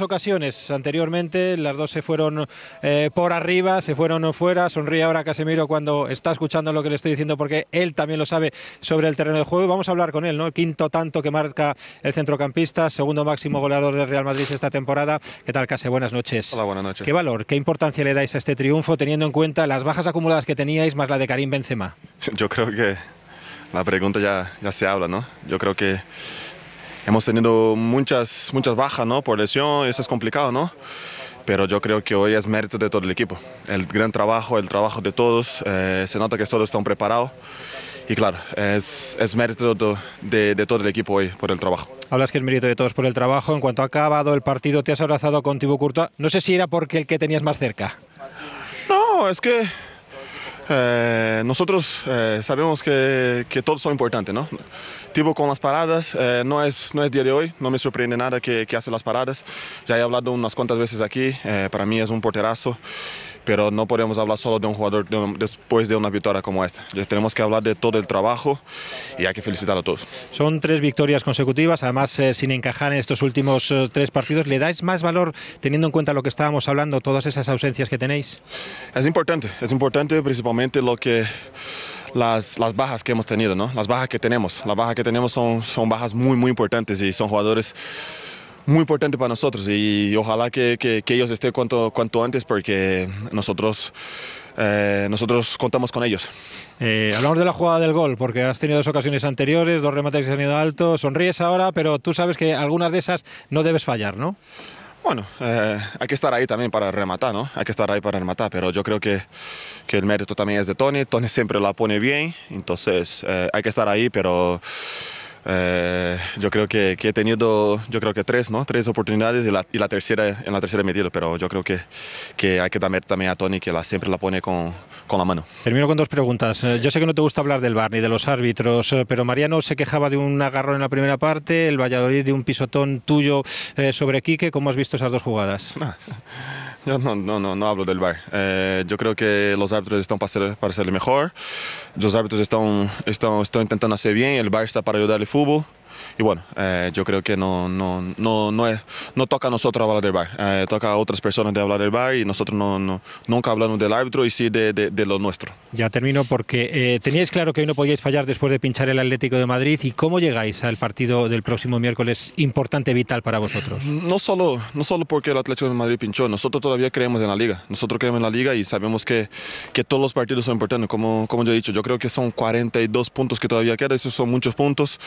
ocasiones anteriormente, las dos se fueron eh, por arriba, se fueron fuera, sonríe ahora Casemiro cuando está escuchando lo que le estoy diciendo porque él también lo sabe sobre el terreno de juego vamos a hablar con él, ¿no? quinto tanto que marca el centrocampista, segundo máximo goleador del Real Madrid esta temporada. ¿Qué tal, Case? Buenas noches. Hola, buenas noches. ¿Qué valor, qué importancia le dais a este triunfo teniendo en cuenta las bajas acumuladas que teníais más la de Karim Benzema? Yo creo que la pregunta ya, ya se habla, ¿no? Yo creo que hemos tenido muchas, muchas bajas, ¿no? Por lesión, eso es complicado, ¿no? pero yo creo que hoy es mérito de todo el equipo. El gran trabajo, el trabajo de todos, eh, se nota que todos están preparados y claro, es, es mérito de, de, todo el equipo hoy por el trabajo. Hablas que es mérito de todos por el trabajo. En cuanto ha acabado el partido, te has abrazado con Tibu curto No sé si era porque el que tenías más cerca. No, es que eh, nosotros eh, sabemos que, que todos son importantes, ¿no? Tipo con las paradas, eh, no, es, no es día de hoy, no me sorprende nada que, que hace las paradas. Ya he hablado unas cuantas veces aquí, para mí es un porterazo pero no podemos hablar solo de un jugador después de una victoria como esta. Tenemos que hablar de todo el trabajo y hay que felicitar a todos. Son tres victorias consecutivas, además eh, sin encajar en estos últimos eh, tres partidos. ¿Le dais más valor teniendo en cuenta lo que estábamos hablando, todas esas ausencias que tenéis? Es importante, es importante principalmente lo que... Las, las, bajas que hemos tenido, ¿no? Las bajas que tenemos. Las bajas que tenemos son, son bajas muy, muy importantes y son jugadores muy importante para nosotros y ojalá que, que, ellos estén cuanto, cuanto antes porque nosotros, eh, nosotros contamos con ellos. Eh, hablamos de la jugada del gol, porque has tenido dos ocasiones anteriores, dos remates que han ido alto, sonríes ahora, pero tú sabes que algunas de esas no debes fallar, ¿no? Bueno, eh, hay que estar ahí también para rematar, ¿no? Hay que estar ahí para rematar, pero yo creo que, que el mérito también es de Tony. Tony siempre la pone bien, entonces hay que estar ahí, pero eh, yo creo que, he tenido, yo creo que tres, ¿no? Tres oportunidades y la, tercera, en la tercera he metido, pero yo creo que, que hay que darme también a Tony, que la, siempre la pone con, con la mano. Termino con dos preguntas. Eh, yo sé que no te gusta hablar del bar ni de los árbitros, eh, pero Mariano se quejaba de un agarrón en la primera parte, el Valladolid de un pisotón tuyo sobre Quique. ¿Cómo has visto esas dos jugadas? Ah no, no, no, hablo del bar. Eh, yo creo que los árbitros están para ser, para ser mejor, los árbitros están, están, están intentando hacer bien, el bar está para ayudar al fútbol. Y bueno, eh, yo creo que no, no, no, toca a nosotros hablar del bar, eh, toca a otras personas de hablar del bar y nosotros nunca hablamos del árbitro y sí de lo nuestro. Ya termino porque eh, teníais claro que hoy no podíais fallar después de pinchar el Atlético de Madrid y cómo llegáis al partido del próximo miércoles importante, vital para vosotros. No solo, no solo porque el Atlético de Madrid pinchó, nosotros todavía creemos en la liga, nosotros creemos en la liga y sabemos que, que todos los partidos son importantes, como, como yo he dicho, yo creo que son 42 puntos que todavía quedan, esos son muchos puntos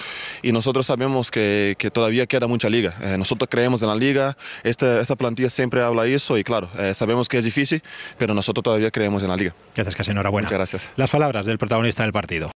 y nosotros sabemos que, que todavía queda mucha liga, eh, nosotros creemos en la liga, esta, esta plantilla siempre habla eso y claro, eh, sabemos que es difícil, pero nosotros todavía creemos en la liga. Gracias, que casi enhorabuena. Las palabras del protagonista del partido.